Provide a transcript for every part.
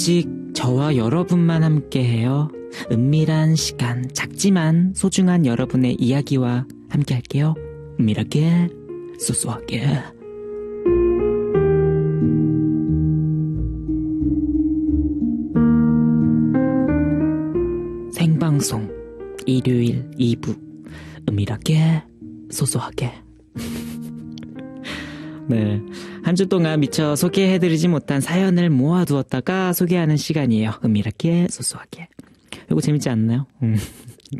오직 저와 여러분만 함께해요. 은밀한 시간, 작지만 소중한 여러분의 이야기와 함께할게요. 은밀하게, 소소하게. 생방송 일요일 2부 은밀하게 소소하게 네. 한 주 동안 미처 소개해드리지 못한 사연을 모아두었다가 소개하는 시간이에요. 은밀하게, 소소하게. 이거 재밌지 않나요? 음.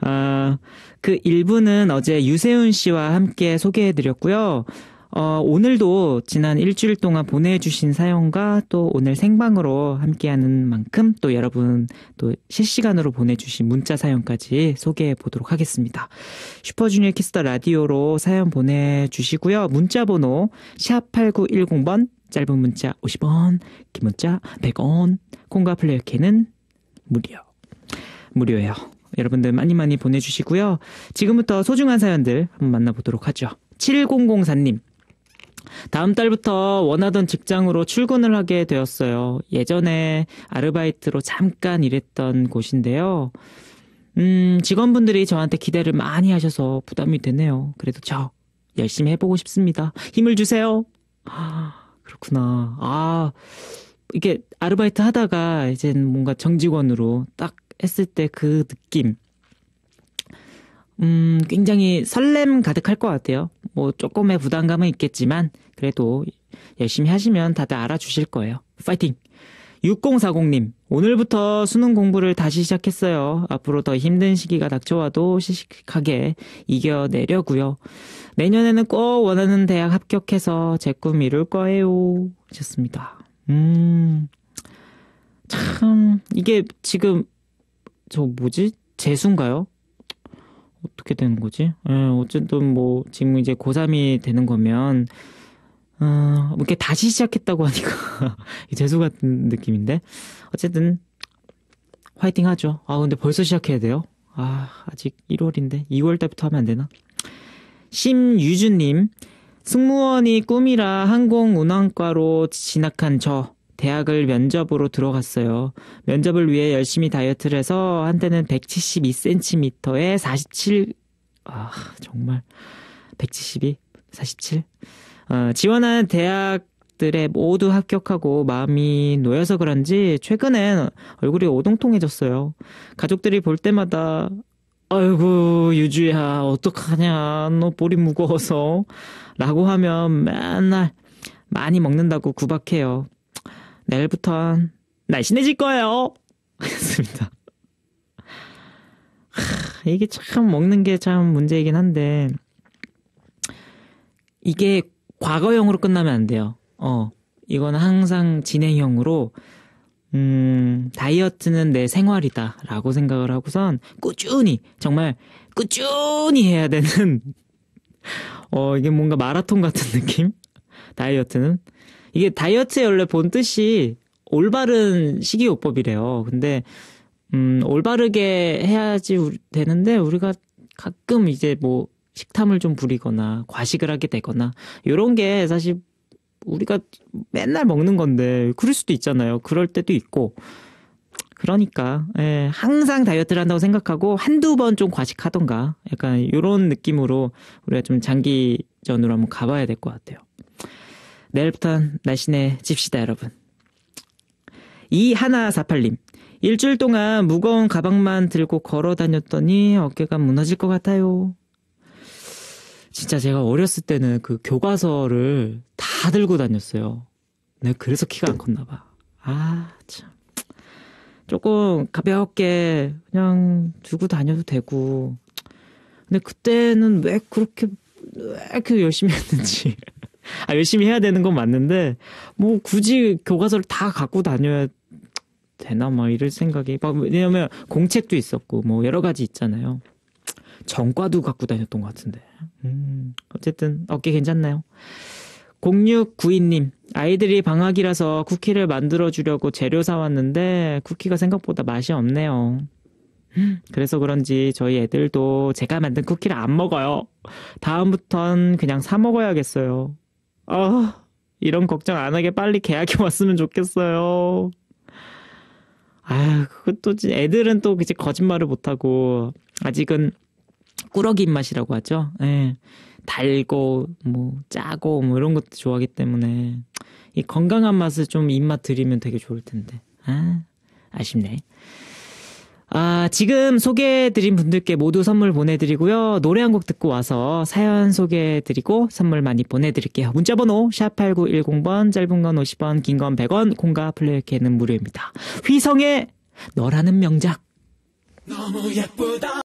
아, 그1부는 어제 유세윤 씨와 함께 소개해드렸고요. 어, 오늘도 지난 일주일 동안 보내주신 사연과 또 오늘 생방으로 함께하는 만큼 또 여러분 또 실시간으로 보내주신 문자 사연까지 소개해 보도록 하겠습니다. 슈퍼주니어 키스터 라디오로 사연 보내주시고요. 문자 번호 샵8910번 짧은 문자 50원, 긴 문자 100원, 콩과 플레이어캔는 무료. 무료예요. 여러분들 많이 많이 보내주시고요. 지금부터 소중한 사연들 한번 만나보도록 하죠. 7004님. 다음 달부터 원하던 직장으로 출근을 하게 되었어요. 예전에 아르바이트로 잠깐 일했던 곳인데요. 음, 직원분들이 저한테 기대를 많이 하셔서 부담이 되네요. 그래도 저 열심히 해보고 싶습니다. 힘을 주세요. 아, 그렇구나. 아, 이게 아르바이트 하다가 이제 뭔가 정직원으로 딱 했을 때 그 느낌. 음, 굉장히 설렘 가득할 것 같아요. 뭐 조금의 부담감은 있겠지만 그래도 열심히 하시면 다들 알아주실 거예요. 파이팅! 6040님, 오늘부터 수능 공부를 다시 시작했어요. 앞으로 더 힘든 시기가 닥쳐와도 시식하게 이겨내려고요. 내년에는 꼭 원하는 대학 합격해서 제 꿈 이룰 거예요. 좋습니다. 음, 참, 이게 지금, 저 뭐지? 재수인가요? 어떻게 되는 거지? 예, 어쨌든 뭐 지금 이제 고3이 되는 거면 어, 뭐 이렇게 다시 시작했다고 하니까 재수 같은 느낌인데 어쨌든 화이팅 하죠. 아 근데 벌써 시작해야 돼요. 아 아직 1월인데 2월 달부터 하면 안 되나? 심유준님 승무원이 꿈이라 항공운항과로 진학한 저 대학을 면접으로 들어갔어요. 면접을 위해 열심히 다이어트를 해서 한때는 172cm에 47 아, 정말 172, 47. 어, 지원한 대학들에 모두 합격하고 마음이 놓여서 그런지 최근엔 얼굴이 오동통해졌어요. 가족들이 볼 때마다 아이고 유주야 어떡하냐 너 볼이 무거워서 라고 하면 맨날 많이 먹는다고 구박해요. 내일부터 날씬해질 거예요. 했습니다. 이게 참 먹는 게 참 문제이긴 한데 이게 과거형으로 끝나면 안 돼요. 어. 이건 항상 진행형으로 음, 다이어트는 내 생활이다라고 생각을 하고선 꾸준히 정말 꾸준히 해야 되는 어 이게 뭔가 마라톤 같은 느낌? 다이어트는 이게 다이어트의 원래 본 뜻이 올바른 식이요법이래요. 근데 음, 올바르게 해야지 되는데 우리가 가끔 이제 뭐 식탐을 좀 부리거나 과식을 하게 되거나 요런게 사실 우리가 맨날 먹는 건데 그럴 수도 있잖아요. 그럴 때도 있고 그러니까 예, 항상 다이어트를 한다고 생각하고 한두 번 좀 과식하던가 약간 요런 느낌으로 우리가 좀 장기전으로 한번 가봐야 될 것 같아요. 내일부터 날씬해집시다 여러분. 이하나사팔님 일주일 동안 무거운 가방만 들고 걸어 다녔더니 어깨가 무너질 것 같아요. 진짜 제가 어렸을 때는 그 교과서를 다 들고 다녔어요. 네, 그래서 키가 안 컸나 봐. 아, 참. 조금 가볍게 그냥 두고 다녀도 되고. 근데 그때는 왜 그렇게, 왜 이렇게 열심히 했는지. 아, 열심히 해야 되는 건 맞는데, 뭐 굳이 교과서를 다 갖고 다녀야 되나 막 뭐 이럴 생각이 막 왜냐면 공책도 있었고 뭐 여러 가지 있잖아요. 전과도 갖고 다녔던 것 같은데. 음, 어쨌든 어깨 괜찮나요? 0692님, 아이들이 방학이라서 쿠키를 만들어 주려고 재료 사왔는데 쿠키가 생각보다 맛이 없네요. 그래서 그런지 저희 애들도 제가 만든 쿠키를 안 먹어요. 다음부턴 그냥 사 먹어야겠어요. 아, 이런 걱정 안 하게 빨리 계약이 왔으면 좋겠어요. 아, 그것도 애들은 또 이제 거짓말을 못하고 아직은 꾸러기 입맛이라고 하죠. 예. 달고 뭐 짜고 뭐 이런 것도 좋아하기 때문에 이 건강한 맛을 좀 입맛 들이면 되게 좋을 텐데. 아, 아쉽네. 아, 지금 소개해드린 분들께 모두 선물 보내드리고요. 노래 한 곡 듣고 와서 사연 소개해드리고 선물 많이 보내드릴게요. 문자번호 샵8910번, 짧은 건 50원, 긴 건 100원, 공과 플레이케는 무료입니다. 휘성의 너라는 명작. 너무 예쁘다.